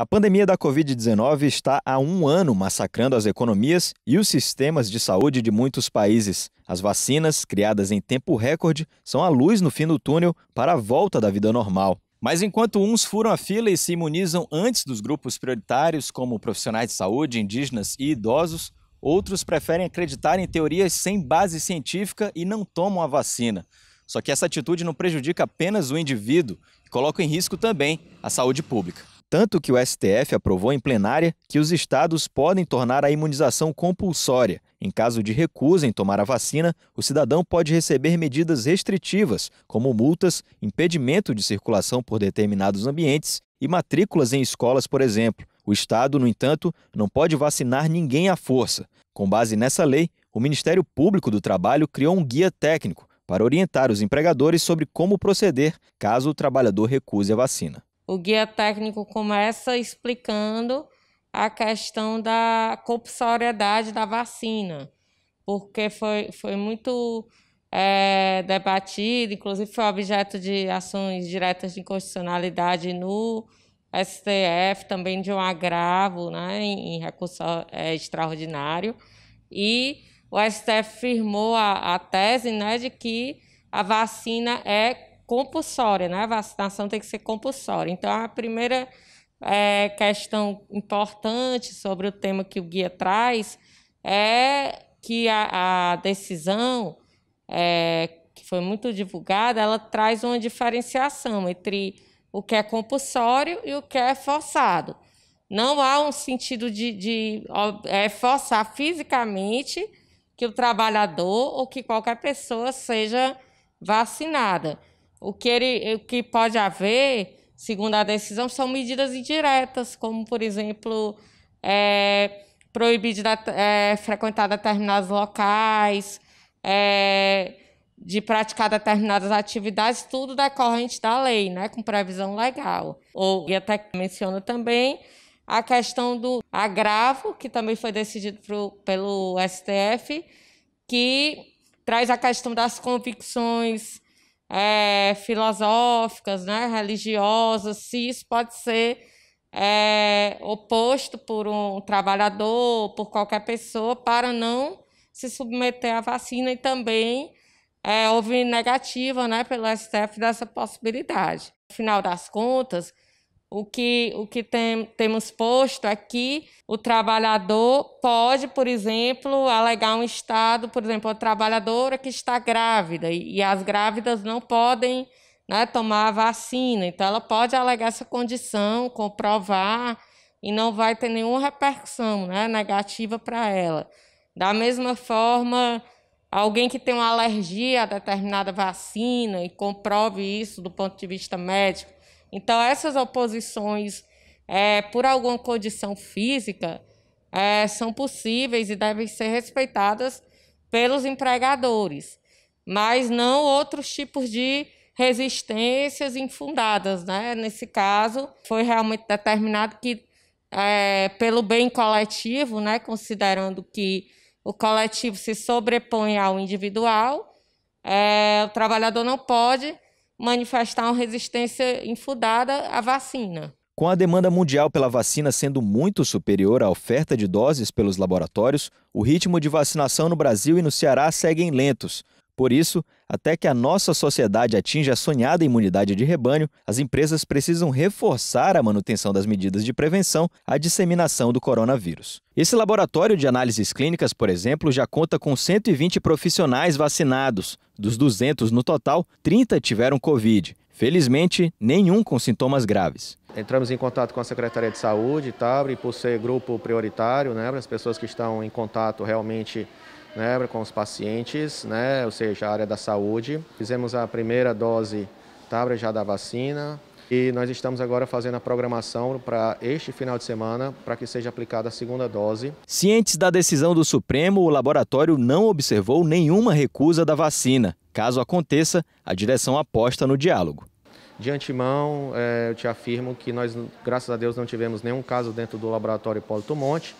A pandemia da Covid-19 está há um ano massacrando as economias e os sistemas de saúde de muitos países. As vacinas, criadas em tempo recorde, são a luz no fim do túnel para a volta da vida normal. Mas enquanto uns furam a fila e se imunizam antes dos grupos prioritários, como profissionais de saúde, indígenas e idosos, outros preferem acreditar em teorias sem base científica e não tomam a vacina. Só que essa atitude não prejudica apenas o indivíduo e coloca em risco também a saúde pública. Tanto que o STF aprovou em plenária que os estados podem tornar a imunização compulsória. Em caso de recusa em tomar a vacina, o cidadão pode receber medidas restritivas, como multas, impedimento de circulação por determinados ambientes e matrículas em escolas, por exemplo. O Estado, no entanto, não pode vacinar ninguém à força. Com base nessa lei, o Ministério Público do Trabalho criou um guia técnico para orientar os empregadores sobre como proceder caso o trabalhador recuse a vacina o guia técnico começa explicando a questão da compulsoriedade da vacina, porque foi, foi muito é, debatido, inclusive foi objeto de ações diretas de inconstitucionalidade no STF, também de um agravo né, em, em recurso é, extraordinário. E o STF firmou a, a tese né, de que a vacina é compulsória, né? A vacinação tem que ser compulsória. Então, a primeira é, questão importante sobre o tema que o guia traz é que a, a decisão, é, que foi muito divulgada, ela traz uma diferenciação entre o que é compulsório e o que é forçado. Não há um sentido de, de é, forçar fisicamente que o trabalhador ou que qualquer pessoa seja vacinada. O que, ele, o que pode haver, segundo a decisão, são medidas indiretas, como, por exemplo, é, proibir de é, frequentar determinados locais, é, de praticar determinadas atividades, tudo decorrente da lei, né, com previsão legal. Ou, e até menciona também a questão do agravo, que também foi decidido pro, pelo STF, que traz a questão das convicções é, filosóficas, né, religiosas, se isso pode ser é, oposto por um trabalhador, por qualquer pessoa, para não se submeter à vacina e também é, houve negativa né, pelo STF dessa possibilidade. No final das contas, o que, o que tem, temos posto aqui, é o trabalhador pode, por exemplo, alegar um estado, por exemplo, a trabalhadora que está grávida e, e as grávidas não podem né, tomar a vacina. Então, ela pode alegar essa condição, comprovar e não vai ter nenhuma repercussão né, negativa para ela. Da mesma forma, alguém que tem uma alergia a determinada vacina e comprove isso do ponto de vista médico então, essas oposições, é, por alguma condição física, é, são possíveis e devem ser respeitadas pelos empregadores, mas não outros tipos de resistências infundadas. Né? Nesse caso, foi realmente determinado que, é, pelo bem coletivo, né, considerando que o coletivo se sobrepõe ao individual, é, o trabalhador não pode manifestar uma resistência infundada à vacina. Com a demanda mundial pela vacina sendo muito superior à oferta de doses pelos laboratórios, o ritmo de vacinação no Brasil e no Ceará seguem lentos. Por isso, até que a nossa sociedade atinja a sonhada imunidade de rebanho, as empresas precisam reforçar a manutenção das medidas de prevenção à disseminação do coronavírus. Esse laboratório de análises clínicas, por exemplo, já conta com 120 profissionais vacinados. Dos 200 no total, 30 tiveram Covid. Felizmente, nenhum com sintomas graves. Entramos em contato com a Secretaria de Saúde, TABRE, por ser grupo prioritário, né, para as pessoas que estão em contato realmente né, com os pacientes, né, ou seja, a área da saúde. Fizemos a primeira dose tá, já da vacina e nós estamos agora fazendo a programação para este final de semana para que seja aplicada a segunda dose. Cientes da decisão do Supremo, o laboratório não observou nenhuma recusa da vacina. Caso aconteça, a direção aposta no diálogo. De antemão, eh, eu te afirmo que nós, graças a Deus, não tivemos nenhum caso dentro do laboratório Paulo Monte.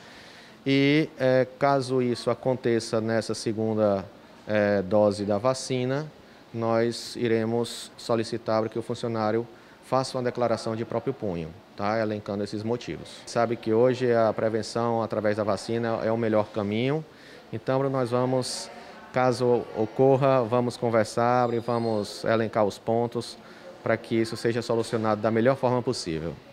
E é, caso isso aconteça nessa segunda é, dose da vacina, nós iremos solicitar que o funcionário faça uma declaração de próprio punho, tá? elencando esses motivos. Sabe que hoje a prevenção através da vacina é o melhor caminho, então nós vamos, caso ocorra, vamos conversar e vamos elencar os pontos para que isso seja solucionado da melhor forma possível.